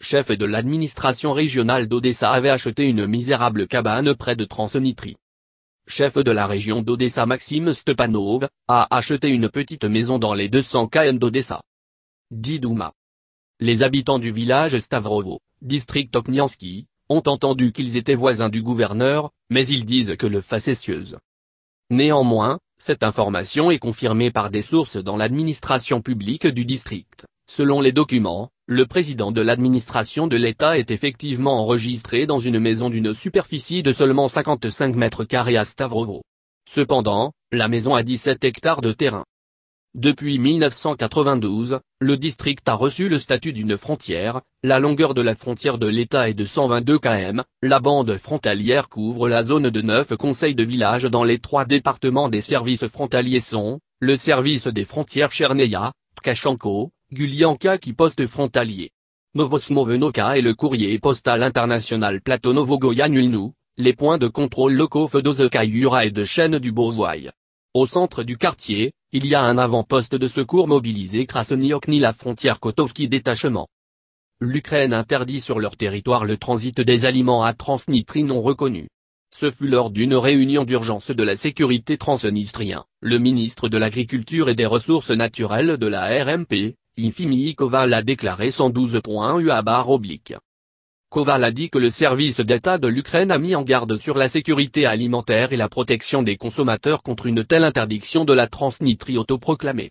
chef de l'administration régionale d'Odessa avait acheté une misérable cabane près de Transnistrie. Chef de la région d'Odessa Maxime Stepanov, a acheté une petite maison dans les 200 km d'Odessa. Didouma. Les habitants du village Stavrovo, district Oknyansky, ont entendu qu'ils étaient voisins du gouverneur, mais ils disent que le facétieuse. Néanmoins, cette information est confirmée par des sources dans l'administration publique du district. Selon les documents, le président de l'administration de l'État est effectivement enregistré dans une maison d'une superficie de seulement 55 mètres carrés à Stavrovo. Cependant, la maison a 17 hectares de terrain. Depuis 1992, le district a reçu le statut d'une frontière, la longueur de la frontière de l'État est de 122 km, la bande frontalière couvre la zone de 9 conseils de village dans les trois départements des services frontaliers sont, le service des frontières Cherneya, Tkachenko, Gulianka qui poste frontalier. Novosmovenoka et le courrier postal international platonovo Goya les points de contrôle locaux Fedozeka-Yura et de chaîne du Bourvoy. Au centre du quartier, il y a un avant-poste de secours mobilisé Krasnyokni la frontière Kotovski détachement. L'Ukraine interdit sur leur territoire le transit des aliments à Transnistrie non reconnus. Ce fut lors d'une réunion d'urgence de la sécurité transnistrien, le ministre de l'Agriculture et des Ressources naturelles de la RMP, Infimi Koval a déclaré 112.1 points barre oblique. Koval a dit que le service d'État de l'Ukraine a mis en garde sur la sécurité alimentaire et la protection des consommateurs contre une telle interdiction de la transnitrie autoproclamée.